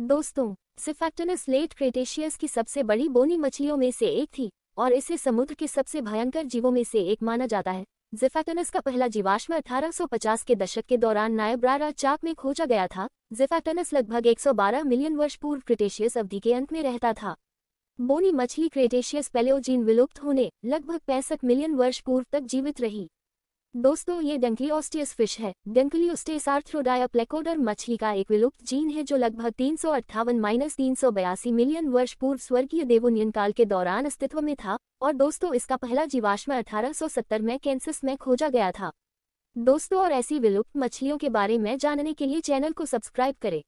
दोस्तों सिफेक्टनस late Cretaceous की सबसे बड़ी बोनी मछलियों में से एक थी और इसे समुद्र के सबसे भयंकर जीवों में से एक माना जाता है जिफेक्टनस का पहला जीवाश्म 1850 के दशक के दौरान नायब्रारा चाक में खोजा गया था जिफेक्टनस लगभग 112 मिलियन वर्ष पूर्व क्रिटेशियस अवधि के अंत में रहता था बोनी मछली क्रेटेशियस पेलियोजीन विलुप्त होने लगभग पैंसठ मिलियन वर्ष पूर्व तक जीवित रही दोस्तों ये डेंकलियोस्टियस फिश है डेंकलियोस्टेस आर्थ्रोडाया प्लेकोडर मछली का एक विलुप्त जीन है जो लगभग तीन सौ अट्ठावन माइनस तीन सौ बयासी मिलियन वर्ष पूर्व स्वर्गीय देवोनियन काल के दौरान अस्तित्व में था और दोस्तों इसका पहला जीवाश्म अठारह सौ सत्तर में कैंसस में खोजा गया था दोस्तों और ऐसी विलुप्त मछलियों के बारे में जानने के लिए चैनल को सब्सक्राइब करें